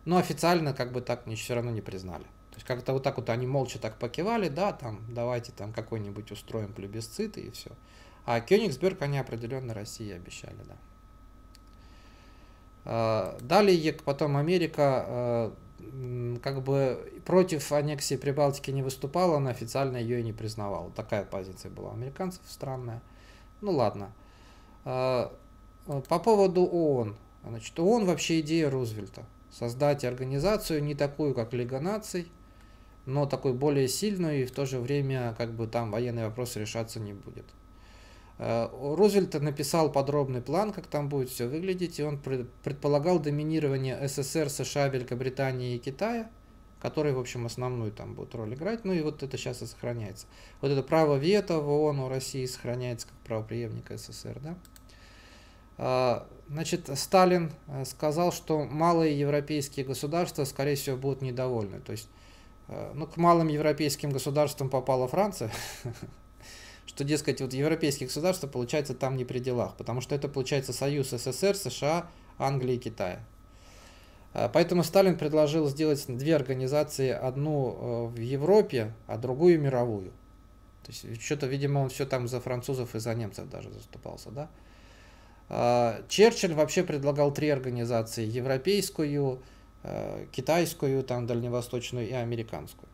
Но официально, как бы так, ничего все равно не признали. То есть как-то вот так вот они молча так покивали, да, там, давайте там какой-нибудь устроим плебисцит и все. А Кёнигсберг они определенно России обещали, да. Э, Далее потом Америка э, как бы против аннексии Прибалтики не выступала, она официально ее и не признавала. Такая позиция была у американцев странная. Ну ладно. Э, по поводу ООН. Значит, ООН вообще идея Рузвельта. Создать организацию не такую, как Лига наций, но такой более сильную и в то же время как бы там военные вопросы решаться не будет. Э, Рузвельт написал подробный план, как там будет все выглядеть, и он предполагал доминирование СССР, США, Великобритании и Китая, которые, в общем, основную там будут роль играть, ну и вот это сейчас и сохраняется. Вот это право вето в ООН у России сохраняется как правоприемника СССР, да? Э, значит, Сталин э, сказал, что малые европейские государства, скорее всего, будут недовольны. То есть, ну, к малым европейским государствам попала Франция, что, дескать, вот европейские государства, получается, там не при делах, потому что это, получается, союз СССР, США, Англия, и Китая. А, поэтому Сталин предложил сделать две организации, одну э, в Европе, а другую мировую. То есть что-то, видимо, он все там за французов и за немцев даже заступался, да? А, Черчилль вообще предлагал три организации, европейскую, э, китайскую, там дальневосточную и американскую.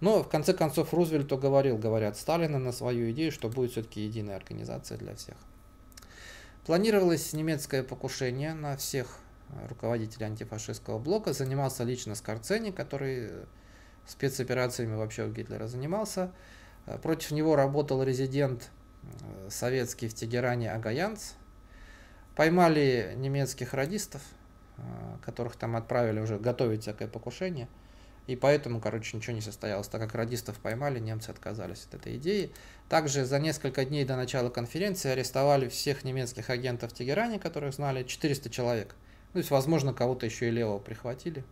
Но в конце концов Рузвельт уговорил, говорят, Сталина на свою идею, что будет все-таки единая организация для всех. Планировалось немецкое покушение на всех э, руководителей антифашистского блока. Занимался лично Скорцени, который э, спецоперациями вообще у Гитлера занимался. Э, против него работал резидент советский в Тегеране Агаянц. Поймали немецких радистов, которых там отправили уже готовить всякое покушение – и поэтому, короче, ничего не состоялось, так как радистов поймали, немцы отказались от этой идеи. Также за несколько дней до начала конференции арестовали всех немецких агентов в Тегеране, которых знали, 400 человек. Ну, то есть, возможно, кого-то еще и левого прихватили.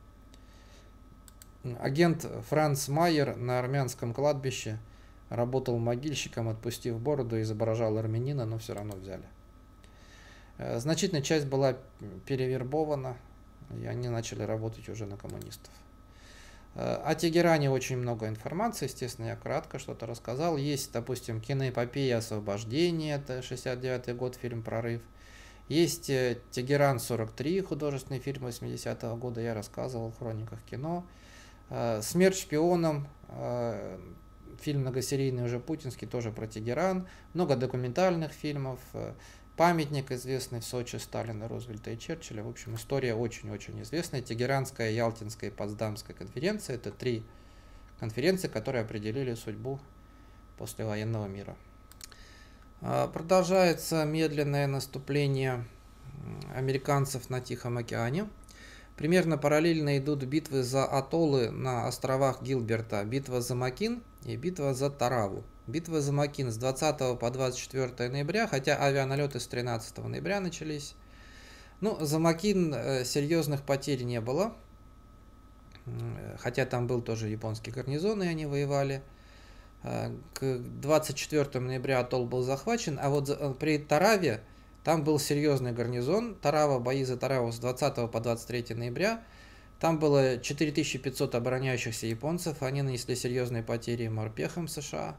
Агент Франц Майер на армянском кладбище работал могильщиком, отпустив бороду, изображал армянина, но все равно взяли. Э, значительная часть была перевербована, и они начали работать уже на коммунистов. О Тегеране очень много информации, естественно, я кратко что-то рассказал. Есть, допустим, киноэпопея «Освобождение», это 69-й год, фильм «Прорыв». Есть э, «Тегеран-43», художественный фильм 80-го года, я рассказывал в хрониках кино. Э, «Смерть шпионам», э, фильм многосерийный уже путинский, тоже про Тегеран. Много документальных фильмов, памятник, известный в Сочи Сталина, Рузвельта и Черчилля. В общем, история очень-очень известная. Тегеранская, Ялтинская и Потсдамская конференции – это три конференции, которые определили судьбу послевоенного мира. А, продолжается медленное наступление американцев на Тихом океане. Примерно параллельно идут битвы за атоллы на островах Гилберта, битва за Макин и битва за Тараву. Битва за Макин с 20 по 24 ноября, хотя авианалеты с 13 ноября начались. Ну, за Макин э, серьезных потерь не было, хотя там был тоже японский гарнизон, и они воевали. Э, к 24 ноября Атолл был захвачен, а вот э, при Тараве там был серьезный гарнизон. Тарава, бои за Тараву с 20 по 23 ноября. Там было 4500 обороняющихся японцев, они нанесли серьезные потери морпехам США.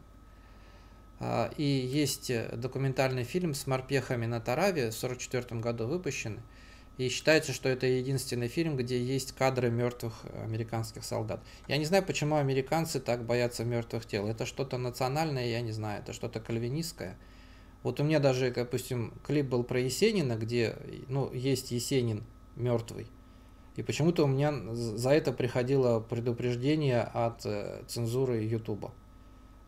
А, и есть э, документальный фильм с морпехами на Тараве, в 1944 году выпущен. И считается, что это единственный фильм, где есть кадры мертвых американских солдат. Я не знаю, почему американцы так боятся мертвых тел. Это что-то национальное, я не знаю, это что-то кальвинистское. Вот у меня даже, допустим, клип был про Есенина, где ну, есть Есенин мертвый. И почему-то у меня за это приходило предупреждение от э, цензуры Ютуба.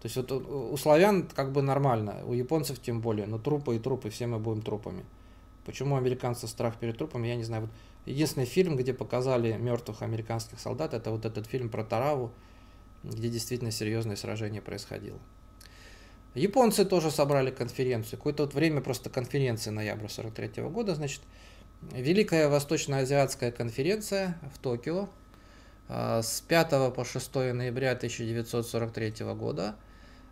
То есть вот э, у славян как бы нормально, у японцев тем более, но трупы и трупы, все мы будем трупами. Почему у американцев страх перед трупами, я не знаю. Вот единственный фильм, где показали мертвых американских солдат, это вот этот фильм про Тараву, где действительно серьезное сражение происходило. Японцы тоже собрали конференцию. Какое-то вот время просто конференции ноября 43 года, значит, Великая Восточно-Азиатская конференция в Токио э, с 5 по 6 ноября 1943 года –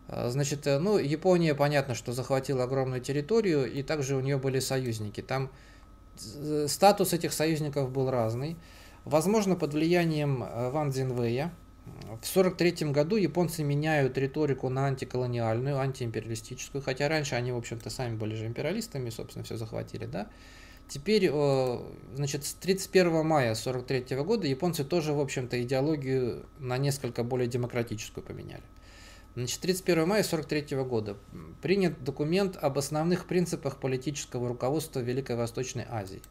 а, значит, э, ну, Япония, понятно, что захватила огромную территорию, и также у нее были союзники. Там э, статус этих союзников был разный. Возможно, под влиянием э, Ван Цзинвэя. В 1943 году японцы меняют риторику на антиколониальную, антиимпериалистическую, хотя раньше они, в общем-то, сами были же империалистами, собственно, все захватили, да. Теперь, значит, с 31 мая 1943 года японцы тоже, в общем-то, идеологию на несколько более демократическую поменяли. Значит, 31 мая 43 года принят документ об основных принципах политического руководства Великой Восточной Азии,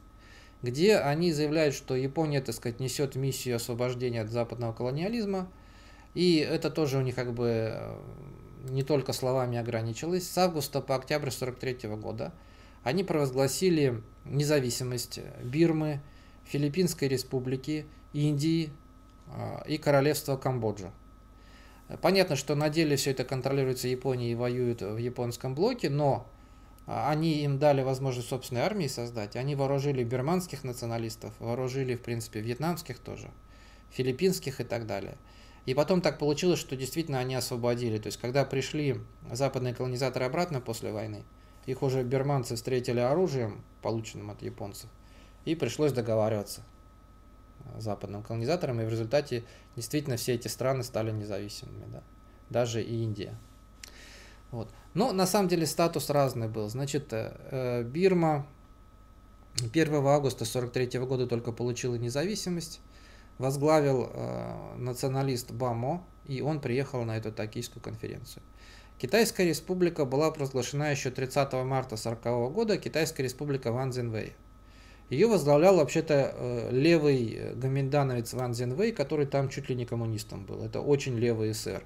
где они заявляют, что Япония, так сказать, несет миссию освобождения от западного колониализма, и это тоже у них как бы э, не только словами ограничилось. С августа по октябрь 43 года они провозгласили независимость Бирмы, Филиппинской республики, Индии э, и Королевства Камбоджа. Понятно, что на деле все это контролируется Японией и воюют в японском блоке, но а, они им дали возможность собственной армии создать. Они вооружили бирманских националистов, вооружили, в принципе, вьетнамских тоже, филиппинских и так далее. И потом так получилось, что действительно они освободили. То есть, когда пришли западные колонизаторы обратно после войны, их уже бирманцы встретили оружием, полученным от японцев, и пришлось договариваться западным колонизаторам, и в результате действительно все эти страны стали независимыми, да. даже и Индия. Вот. Но на самом деле статус разный был. Значит, э, э, Бирма 1 августа 1943 года только получила независимость, возглавил э, националист Бамо, и он приехал на эту токийскую конференцию. Китайская республика была провозглашена еще 30 марта 1940 года Китайская республика Ван Цзинвэй. Ее возглавлял вообще-то э, левый э, гоминдановец Ван Зинвей, который там чуть ли не коммунистом был. Это очень левый СССР.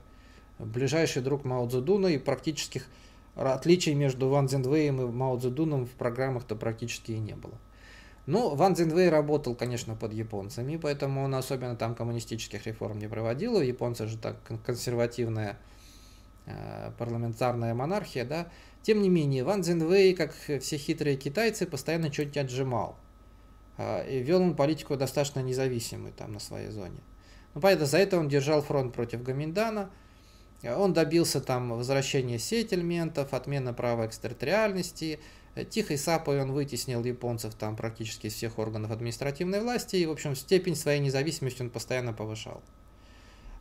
Ближайший друг Мао Цзэдуна и практических отличий между Ван Зинвэем и Мао Цзэдуном в программах-то практически и не было. Ну, Ван Цзинвей работал, конечно, под японцами, поэтому он особенно там коммунистических реформ не проводил. А японцы же так консервативная э, парламентарная монархия, да. Тем не менее, Ван Цзинвей, как все хитрые китайцы, постоянно что-нибудь отжимал. А, и вел он политику достаточно независимую там на своей зоне. Ну, понятно, за это он держал фронт против Гаминдана. А, он добился там возвращения сеть элементов, отмена права экстерриториальности. Э, тихой сапой он вытеснил японцев там практически из всех органов административной власти. И, в общем, степень своей независимости он постоянно повышал.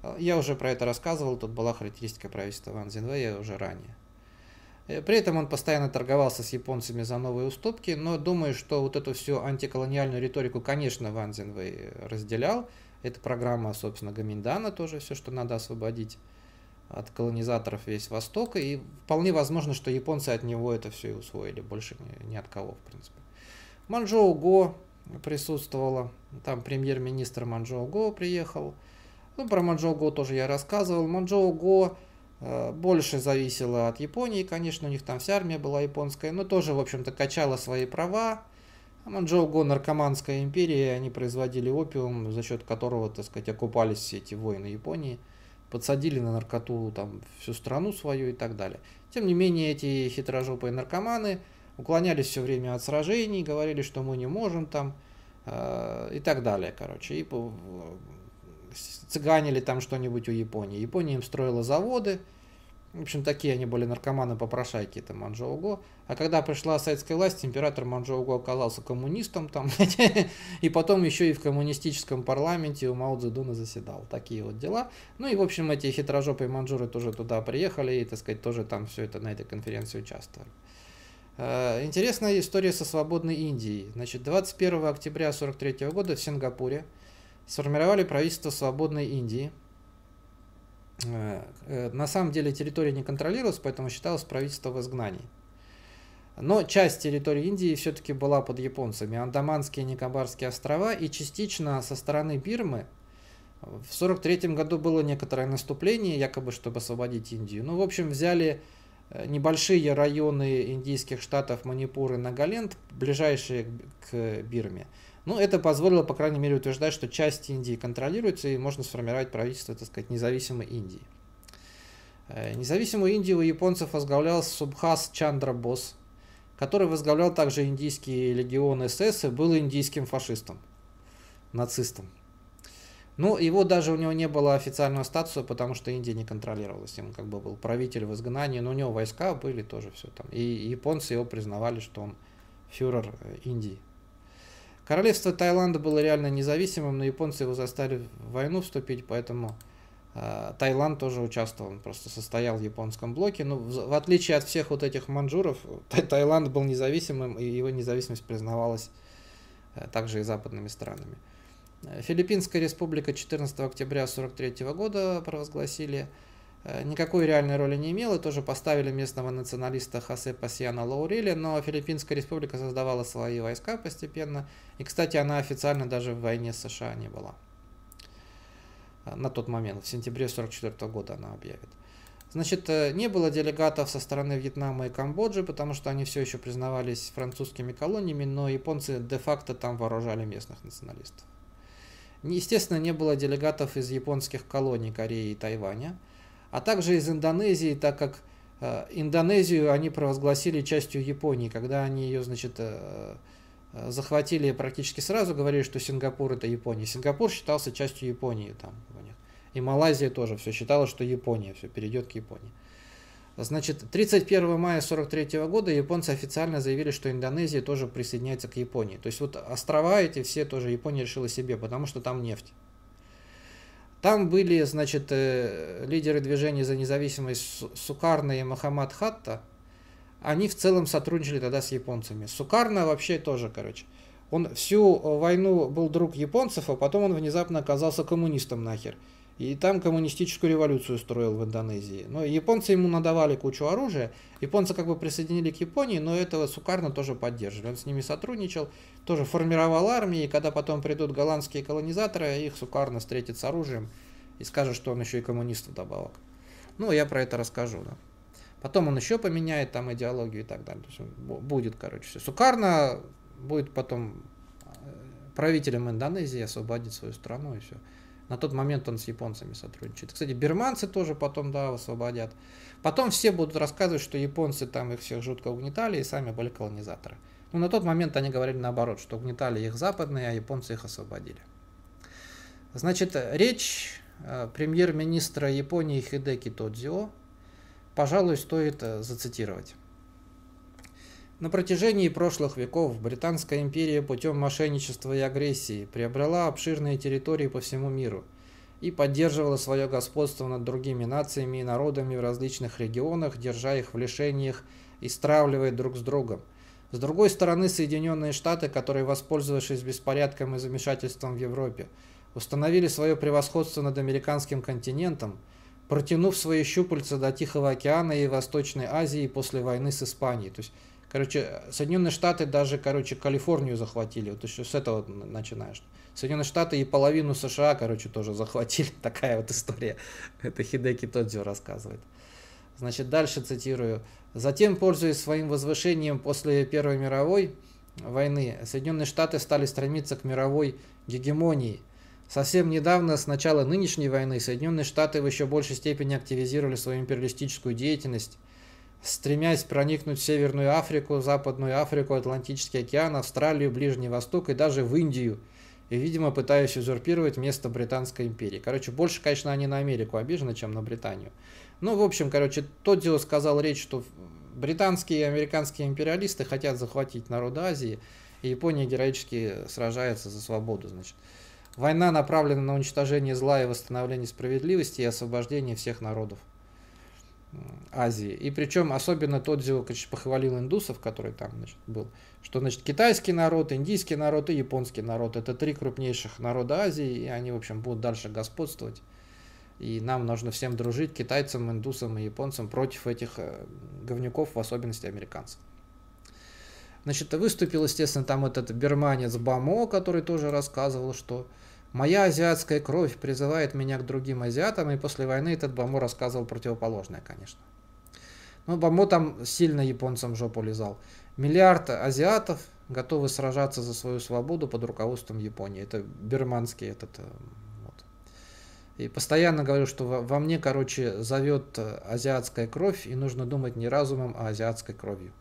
А, я уже про это рассказывал, тут была характеристика правительства Ван Зинвея уже ранее. Э, при этом он постоянно торговался с японцами за новые уступки, но думаю, что вот эту всю антиколониальную риторику, конечно, Ван Зинвей э, разделял. Это программа, собственно, Гаминдана тоже, все, что надо освободить от колонизаторов весь Восток, и вполне возможно, что японцы от него это все и усвоили, больше ни, ни от кого, в принципе. Манчжоу Го присутствовала, там премьер-министр Манчжоу Го приехал. Ну, про Манчжоу Го тоже я рассказывал. Манчжоу Го Э, больше зависело от Японии, конечно, у них там вся армия была японская, но тоже, в общем-то, качала свои права. Манчжоуго, наркоманская империя, они производили опиум, за счет которого, так сказать, окупались все эти войны Японии, подсадили на наркоту там всю страну свою и так далее. Тем не менее, эти хитрожопые наркоманы уклонялись все время от сражений, говорили, что мы не можем там э, и так далее, короче. И цыганили там что-нибудь у Японии. Япония им строила заводы. В общем, такие они были наркоманы попрошайки, там Манчжоуго. А когда пришла советская власть, император Манчжоуго оказался коммунистом там, и потом еще и в коммунистическом парламенте у Мао Цзэдуна заседал. Такие вот дела. Ну и, в общем, эти хитрожопые манжуры тоже туда приехали и, так сказать, тоже там все это на этой конференции участвовали. Э, интересная история со свободной Индией. Значит, 21 октября 1943 года в Сингапуре сформировали правительство свободной Индии. Э, э, на самом деле территория не контролировалась, поэтому считалось правительство в изгнании. Но часть территории Индии все-таки была под японцами. Андаманские и Никобарские острова и частично со стороны Бирмы в 1943 году было некоторое наступление, якобы чтобы освободить Индию. Ну, в общем, взяли э, небольшие районы индийских штатов Манипур и Нагаленд, ближайшие к Бирме. Ну, это позволило, по крайней мере, утверждать, что часть Индии контролируется, и можно сформировать правительство, так сказать, независимой Индии. Э, независимую Индию у японцев возглавлял Субхас Чандра Босс, который возглавлял также индийский легион СС и был индийским фашистом, нацистом. Ну, его даже у него не было официального статуса, потому что Индия не контролировалась. Им как бы был правитель в изгнании, но у него войска были тоже все там. И японцы его признавали, что он фюрер э, Индии. Королевство Таиланда было реально независимым, но японцы его заставили в войну вступить, поэтому э, Таиланд тоже участвовал, он просто состоял в японском блоке. Но ну, в, в отличие от всех вот этих манжуров, Та Таиланд был независимым, и его независимость признавалась э, также и западными странами. Э, Филиппинская республика 14 октября 1943 года провозгласили Э, никакой реальной роли не имела, и тоже поставили местного националиста Хосе Пасьяна Лаурели, но Филиппинская республика создавала свои войска постепенно, и, кстати, она официально даже в войне с США не была. Э, на тот момент, в сентябре 1944 года она объявит. Значит, э, не было делегатов со стороны Вьетнама и Камбоджи, потому что они все еще признавались французскими колониями, но японцы де-факто там вооружали местных националистов. Естественно, не было делегатов из японских колоний Кореи и Тайваня – а также из Индонезии, так как э, Индонезию они провозгласили частью Японии, когда они ее, значит, э, э, захватили практически сразу, говорили, что Сингапур это Япония. Сингапур считался частью Японии там у них. И Малайзия тоже все считала, что Япония, все перейдет к Японии. Значит, 31 мая 43 года японцы официально заявили, что Индонезия тоже присоединяется к Японии. То есть вот острова эти все тоже Япония решила себе, потому что там нефть. Там были, значит, э, лидеры движения за независимость Сукарна и Махамад Хатта. Они в целом сотрудничали тогда с японцами. Сукарна вообще тоже, короче. Он всю э, войну был друг японцев, а потом он внезапно оказался коммунистом нахер. И там коммунистическую революцию строил в Индонезии. Но японцы ему надавали кучу оружия. Японцы как бы присоединили к Японии, но этого Сукарно тоже поддерживали. Он с ними сотрудничал, тоже формировал армии. И когда потом придут голландские колонизаторы, их Сукарно встретит с оружием и скажет, что он еще и коммунист вдобавок. Ну, я про это расскажу, да. Потом он еще поменяет там идеологию и так далее. То есть будет, короче, все. Сукарно будет потом э, правителем Индонезии, освободит свою страну и все. На тот момент он с японцами сотрудничает. Кстати, берманцы тоже потом, да, освободят. Потом все будут рассказывать, что японцы там их всех жутко угнетали и сами были колонизаторы. Но на тот момент они говорили наоборот, что угнетали их западные, а японцы их освободили. Значит, речь э, премьер-министра Японии Хидеки Тодзио, пожалуй, стоит э, зацитировать. На протяжении прошлых веков Британская империя путем мошенничества и агрессии приобрела обширные территории по всему миру и поддерживала свое господство над другими нациями и народами в различных регионах, держа их в лишениях и стравливая друг с другом. С другой стороны, Соединенные Штаты, которые, воспользовавшись беспорядком и замешательством в Европе, установили свое превосходство над американским континентом, протянув свои щупальца до Тихого океана и Восточной Азии после войны с Испанией. То есть Короче, Соединенные Штаты даже, короче, Калифорнию захватили. Вот еще с этого начинаешь. Соединенные Штаты и половину США, короче, тоже захватили. Такая вот история. Это Хидеки Тодзио рассказывает. Значит, дальше цитирую. Затем, пользуясь своим возвышением после Первой мировой войны, Соединенные Штаты стали стремиться к мировой гегемонии. Совсем недавно, с начала нынешней войны, Соединенные Штаты в еще большей степени активизировали свою империалистическую деятельность – стремясь проникнуть в Северную Африку, Западную Африку, Атлантический океан, Австралию, Ближний Восток и даже в Индию. И, видимо, пытаясь узурпировать место Британской империи. Короче, больше, конечно, они на Америку обижены, чем на Британию. Ну, в общем, короче, тот, Тоддио сказал речь, что британские и американские империалисты хотят захватить народы Азии, и Япония героически сражается за свободу, значит. Война направлена на уничтожение зла и восстановление справедливости и освобождение всех народов. Азии. И причем особенно тот Тодзио, конечно, похвалил индусов, который там значит, был, что значит китайский народ, индийский народ и японский народ. Это три крупнейших народа Азии, и они, в общем, будут дальше господствовать. И нам нужно всем дружить, китайцам, индусам и японцам, против этих э, говнюков, в особенности американцев. Значит, выступил, естественно, там этот берманец Бамо, который тоже рассказывал, что Моя азиатская кровь призывает меня к другим азиатам, и после войны этот Бамо рассказывал противоположное, конечно. Ну, Бамо там сильно японцам жопу лизал. Миллиард азиатов готовы сражаться за свою свободу под руководством Японии. Это берманский этот... Э, вот. И постоянно говорю, что во мне, короче, зовет азиатская кровь, и нужно думать не разумом, а азиатской кровью.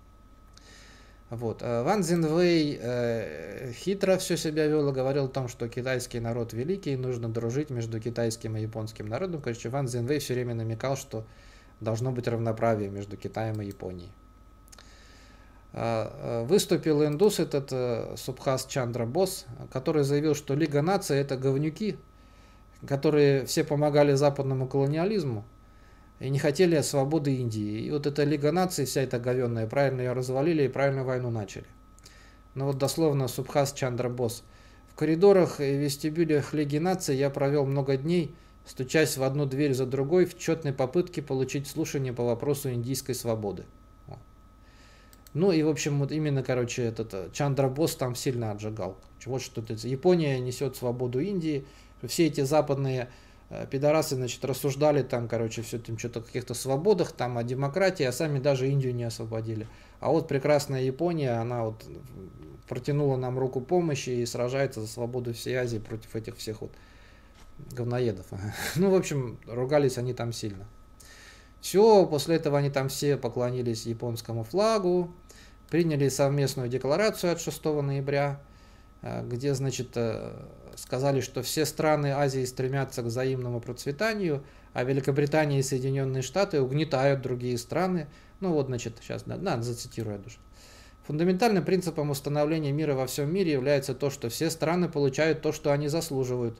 Вот. Э, Ван Зинвей э, хитро все себя вел и говорил о том, что китайский народ великий, нужно дружить между китайским и японским народом. Короче, Ван Зинвей все время намекал, что должно быть равноправие между Китаем и Японией. Э, э, выступил индус этот Субхас Чандра Босс, который заявил, что Лига наций это говнюки, которые все помогали западному колониализму, и не хотели свободы Индии. И вот эта Лига наций, вся эта говенная, правильно ее развалили и правильно войну начали. Но ну вот дословно Субхас Чандра Босс. В коридорах и вестибюлях Лиги наций я провел много дней, стучась в одну дверь за другой в четной попытке получить слушание по вопросу индийской свободы. Ну и, в общем, вот именно, короче, этот э, Чандра Босс там сильно отжигал. Чего что-то. Япония несет свободу Индии. Все эти западные Э, пидорасы, значит, рассуждали там, короче, все там что-то о каких-то свободах, там о демократии, а сами даже Индию не освободили. А вот прекрасная Япония, она вот протянула нам руку помощи и сражается за свободу всей Азии против этих всех вот говноедов. Ну, в общем, ругались они там сильно. Все, после этого они там все поклонились японскому флагу, приняли совместную декларацию от 6 ноября, Э, где, значит, э, сказали, что все страны Азии стремятся к взаимному процветанию, а Великобритания и Соединенные Штаты угнетают другие страны. Ну вот, значит, сейчас, да, да зацитирую я даже. Фундаментальным принципом установления мира во всем мире является то, что все страны получают то, что они заслуживают,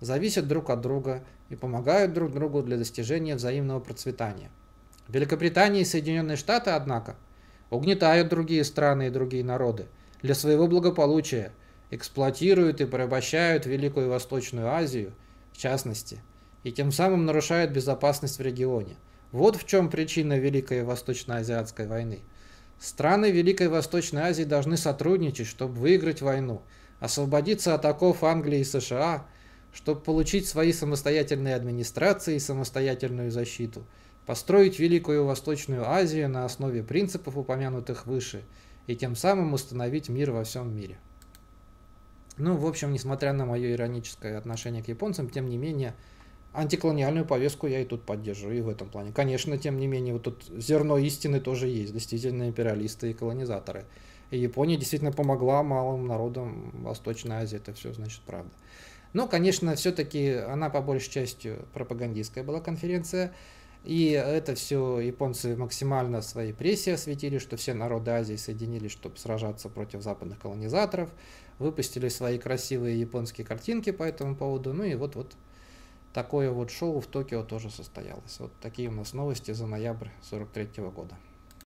зависят друг от друга и помогают друг другу для достижения взаимного процветания. Великобритания и Соединенные Штаты, однако, угнетают другие страны и другие народы для своего благополучия – эксплуатируют и порабощают Великую Восточную Азию, в частности, и тем самым нарушают безопасность в регионе. Вот в чем причина Великой Восточно-Азиатской войны. Страны Великой Восточной Азии должны сотрудничать, чтобы выиграть войну, освободиться от оков Англии и США, чтобы получить свои самостоятельные администрации и самостоятельную защиту, построить Великую Восточную Азию на основе принципов, упомянутых выше, и тем самым установить мир во всем мире. Ну, в общем, несмотря на мое ироническое отношение к японцам, тем не менее, антиколониальную повестку я и тут поддерживаю, и в этом плане. Конечно, тем не менее, вот тут зерно истины тоже есть, действительно империалисты и колонизаторы. И Япония действительно помогла малым народам Восточной Азии, это все, значит, правда. Но, конечно, все-таки она по большей части пропагандистская была конференция, и это все японцы максимально в своей прессе осветили, что все народы Азии соединились, чтобы сражаться против западных колонизаторов, выпустили свои красивые японские картинки по этому поводу. Ну и вот, вот такое вот шоу в Токио тоже состоялось. Вот такие у нас новости за ноябрь 43 -го года.